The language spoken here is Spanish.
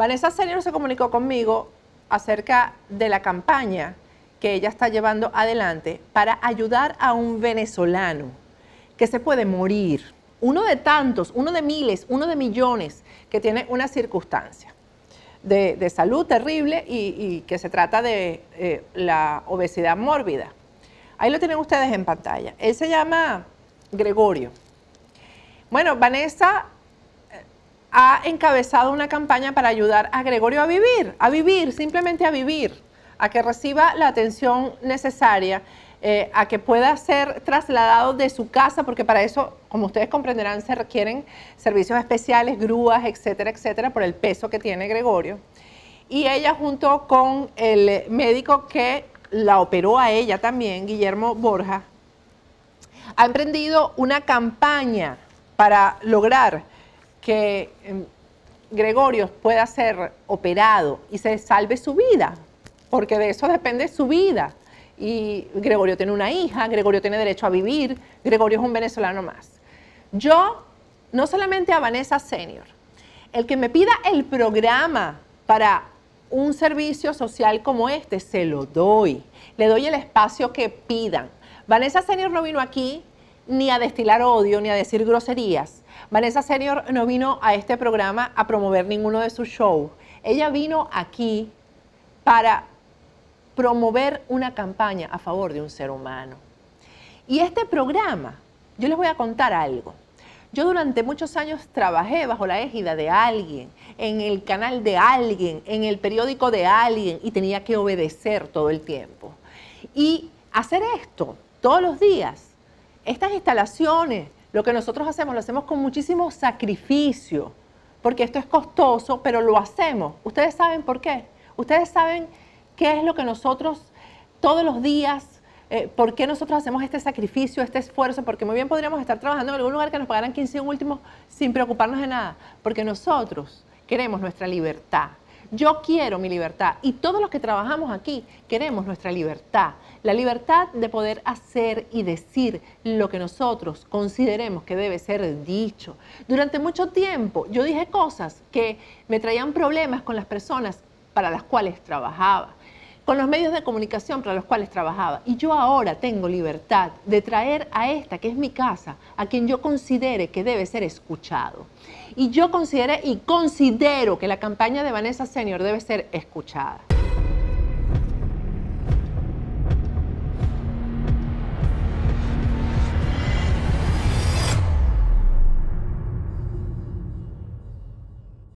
Vanessa Celero se comunicó conmigo acerca de la campaña que ella está llevando adelante para ayudar a un venezolano que se puede morir, uno de tantos, uno de miles, uno de millones que tiene una circunstancia de, salud terrible y, que se trata de eh, la obesidad mórbida. Ahí lo tienen ustedes en pantalla. Él se llama Gregorio. Bueno, Vanessa ha encabezado una campaña para ayudar a Gregorio a vivir, a vivir, simplemente a vivir, a que reciba la atención necesaria, eh, a que pueda ser trasladado de su casa, porque para eso, como ustedes comprenderán, se requieren servicios especiales, grúas, etcétera, etcétera, por el peso que tiene Gregorio. Y ella junto con el médico que la operó a ella también, Guillermo Borja, ha emprendido una campaña para lograr que em, Gregorio pueda ser operado y se salve su vida, porque de eso depende su vida. Y Gregorio tiene una hija, Gregorio tiene derecho a vivir, Gregorio es un venezolano más. Yo, no solamente a Vanessa Senior, el que me pida el programa para un servicio social como este, se lo doy. Le doy el espacio que pidan. Vanessa Senior no vino aquí ni a destilar odio, ni a decir groserías. Vanessa Senior no vino a este programa a promover ninguno de sus shows. Ella vino aquí para promover una campaña a favor de un ser humano. Y este programa, yo les voy a contar algo. Yo durante muchos años trabajé bajo la égida de alguien, en el canal de alguien, en el periódico de alguien y tenía que obedecer todo el tiempo. Y hacer esto todos los días estas instalaciones, lo que nosotros hacemos, lo hacemos con muchísimo sacrificio, porque esto es costoso, pero lo hacemos. ¿Ustedes saben por qué? Ustedes saben qué es lo que nosotros todos los días, eh, por qué nosotros hacemos este sacrificio, este esfuerzo, porque muy bien podríamos estar trabajando en algún lugar que nos pagaran 15 últimos sin preocuparnos de nada, porque nosotros queremos nuestra libertad yo quiero mi libertad y todos los que trabajamos aquí queremos nuestra libertad. La libertad de poder hacer y decir lo que nosotros consideremos que debe ser dicho. Durante mucho tiempo yo dije cosas que me traían problemas con las personas para las cuales trabajaba con los medios de comunicación para los cuales trabajaba. Y yo ahora tengo libertad de traer a esta, que es mi casa, a quien yo considere que debe ser escuchado. Y yo consideré y considero que la campaña de Vanessa Senior debe ser escuchada.